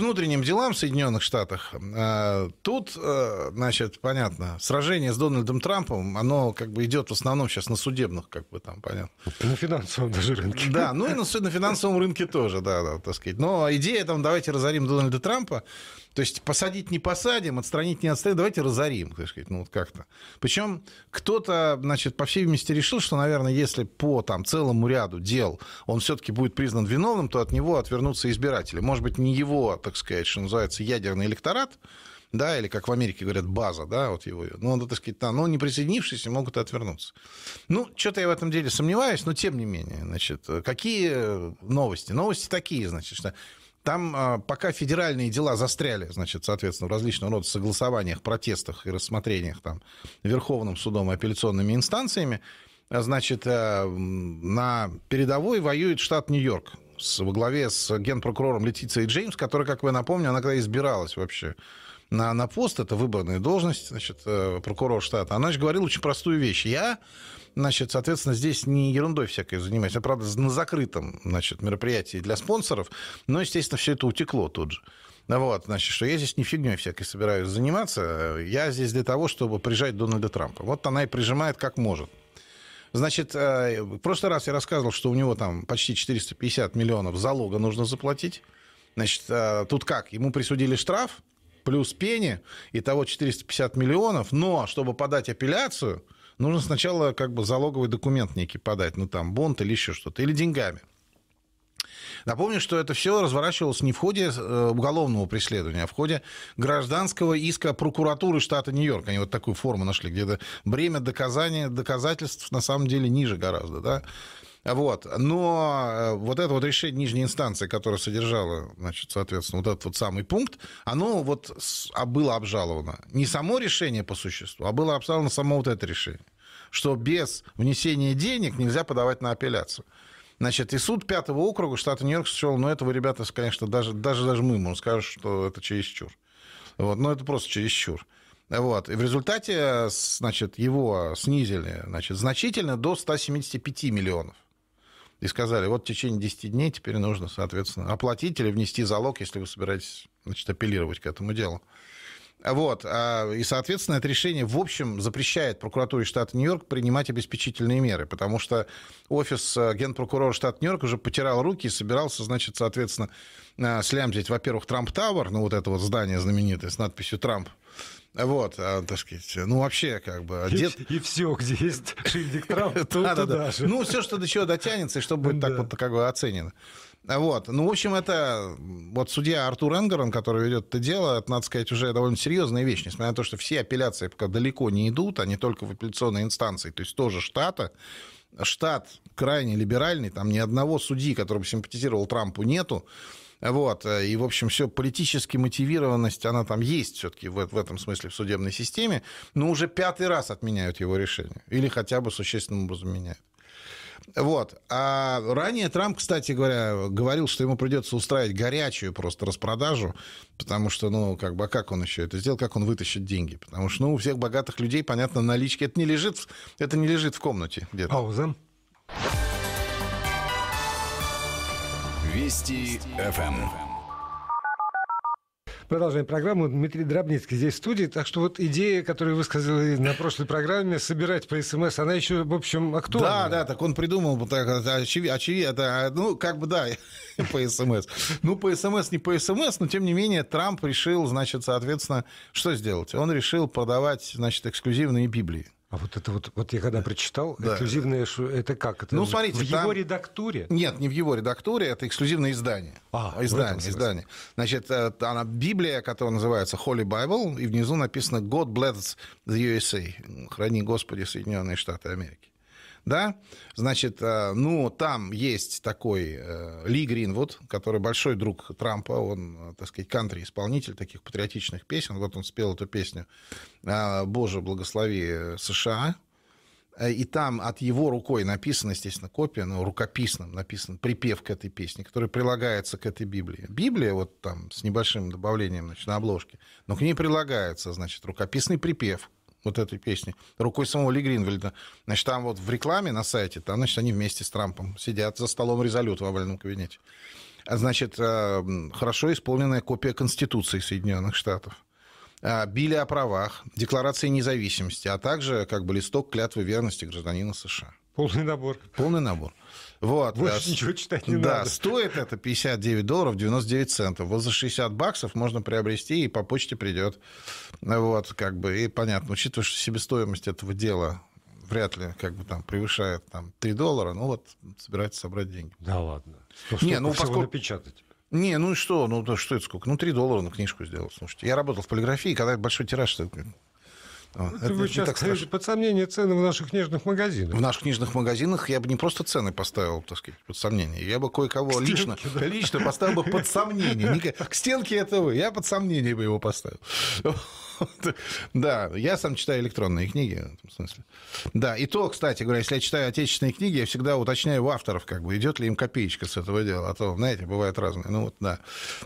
внутренним делам в Соединенных Штатах, э, тут, э, значит, понятно, сражение с Дональдом Трампом, оно как бы идет в основном сейчас на судебных, как бы там, понятно. На финансовом даже рынке. Да, ну и на, на финансовом рынке тоже, да, да, так сказать. Но идея там, давайте разорим Дональда Трампа, то есть посадить не посадим, отстранить не отстраним, давайте разорим, так сказать, ну вот как-то. Причем кто-то, значит, по всей вместе решил, что, наверное, если по там целому ряду дел он все-таки будет признан виновным, то от него отвернутся избиратели. Может быть, не его, а так сказать, что называется, ядерный электорат, да, или как в Америке говорят, база, да, вот его, ну, надо, так сказать, да, но не присоединившиеся могут и отвернуться. Ну, что-то я в этом деле сомневаюсь, но тем не менее, значит, какие новости? Новости такие, значит, что там а, пока федеральные дела застряли, значит, соответственно, в различного рода согласованиях, протестах и рассмотрениях там Верховным судом и апелляционными инстанциями, а, значит, а, на передовой воюет штат Нью-Йорк, с, во главе с генпрокурором Летицией Джеймс, которая, как вы напомню, она когда избиралась вообще на, на пост, это выборная должность, значит, э, прокурор штата, она же говорила очень простую вещь. Я, значит, соответственно, здесь не ерундой всякой занимаюсь, а, правда, на закрытом, значит, мероприятии для спонсоров, но, естественно, все это утекло тут же. Вот, значит, что я здесь не фигней всякой собираюсь заниматься, э, я здесь для того, чтобы прижать Дональда Трампа. Вот она и прижимает как может. Значит, э, в прошлый раз я рассказывал, что у него там почти 450 миллионов залога нужно заплатить. Значит, э, тут как? Ему присудили штраф плюс пени, того 450 миллионов, но чтобы подать апелляцию, нужно сначала как бы залоговый документ некий подать, ну там бонт или еще что-то, или деньгами. Напомню, что это все разворачивалось не в ходе э, уголовного преследования, а в ходе гражданского иска прокуратуры штата Нью-Йорк. Они вот такую форму нашли, где-то бремя доказания, доказательств на самом деле ниже гораздо, да. Вот. Но э, вот это вот решение нижней инстанции, которое содержало, значит, соответственно, вот этот вот самый пункт, оно вот а было обжаловано. Не само решение по существу, а было обжаловано само вот это решение что без внесения денег нельзя подавать на апелляцию. Значит, и суд пятого округа штата Нью-Йорк счел, но ну, этого, ребята, конечно, даже, даже, даже мы ему скажем, что это чересчур. Вот, но ну, это просто чересчур. Вот. И в результате, значит, его снизили значит, значительно до 175 миллионов. И сказали, вот в течение 10 дней теперь нужно, соответственно, оплатить или внести залог, если вы собираетесь значит, апеллировать к этому делу. Вот. А, и, соответственно, это решение, в общем, запрещает прокуратуре штата Нью-Йорк принимать обеспечительные меры, потому что офис а, генпрокурора штата Нью-Йорк уже потирал руки и собирался, значит, соответственно, а, слямзить, во-первых, Трамп Тауэр, ну, вот это вот здание знаменитое с надписью «Трамп», вот, так сказать, ну вообще как бы... Дед... И, и все, где есть шильдик Трампа, то туда Ну все, что до чего дотянется, и что будет так вот как бы оценено. Вот. Ну, в общем, это вот судья Артур Энгерон, который ведет это дело, это, надо сказать, уже довольно серьезная вещь, несмотря на то, что все апелляции пока далеко не идут, они только в апелляционной инстанции, то есть тоже штата. Штат крайне либеральный, там ни одного судьи, который бы симпатизировал Трампу, нету. Вот. И, в общем, все политически мотивированность, она там есть все-таки в, в этом смысле в судебной системе, но уже пятый раз отменяют его решение. Или хотя бы существенным образом меняют. Вот. А ранее Трамп, кстати говоря, говорил, что ему придется устраивать горячую просто распродажу, потому что, ну, как бы, а как он еще это сделал, как он вытащит деньги? Потому что, ну, у всех богатых людей, понятно, налички. Это не лежит, это не лежит в комнате где-то. Пауза. Вести ФМ. Продолжаем программу. Дмитрий Дробницкий здесь в студии. Так что вот идея, которую вы сказали на прошлой программе, собирать по СМС, она еще, в общем, актуальна. Да, да, так он придумал, так, очевидно, очевид, ну, как бы, да, по СМС. Ну, по СМС, не по СМС, но, тем не менее, Трамп решил, значит, соответственно, что сделать? Он решил продавать, значит, эксклюзивные Библии. А вот это вот, вот я когда прочитал, да. эксклюзивное, это как? Это ну, смотрите, в там... его редактуре? Нет, не в его редактуре, это эксклюзивное издание. А, издание, издание. Значит, э, она Библия, которая называется Holy Bible, и внизу написано God bless the USA. Храни Господи Соединенные Штаты Америки да, значит, э, ну, там есть такой э, Ли Гринвуд, который большой друг Трампа, он, э, так сказать, кантри-исполнитель таких патриотичных песен, вот он спел эту песню «Боже, благослови США», и там от его рукой написана, естественно, копия, но ну, рукописным написан припев к этой песне, который прилагается к этой Библии. Библия вот там с небольшим добавлением значит, на обложке, но к ней прилагается, значит, рукописный припев – вот этой песни, рукой самого Ли Гринвельда. Значит, там вот в рекламе на сайте, там, значит, они вместе с Трампом сидят за столом резолют в овальном кабинете. А Значит, э, хорошо исполненная копия Конституции Соединенных Штатов. А, Билли о правах, Декларации независимости, а также как бы листок клятвы верности гражданина США. Полный набор. Полный набор. Вот. Больше да. Э, ничего читать не да, надо. стоит это 59 долларов 99 центов. Вот за 60 баксов можно приобрести, и по почте придет. Вот, как бы, и понятно, учитывая, что себестоимость этого дела вряд ли как бы там превышает там 3 доллара, ну вот собирается собрать деньги. Да ладно. Столько не, ну поскольку... напечатать. Не, ну и что? Ну, то что это сколько? Ну, 3 доллара на книжку сделал, слушайте. Я работал в полиграфии, когда большой тираж, ну, это вы сейчас так ставите под сомнение цены в наших книжных магазинах. В наших книжных магазинах я бы не просто цены поставил, так сказать, под сомнение. Я бы кое-кого стенки, лично, да. лично поставил бы под сомнение. К стенке это вы. Я под сомнение бы его поставил. Да, я сам читаю электронные книги, в этом смысле. Да, и то, кстати говоря, если я читаю отечественные книги, я всегда уточняю у авторов, как бы, идет ли им копеечка с этого дела. А то, знаете, бывают разные. Ну вот, да.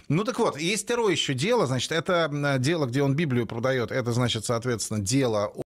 Ну так вот, есть второе еще дело, значит, это а, дело, где он Библию продает. Это, значит, соответственно, дело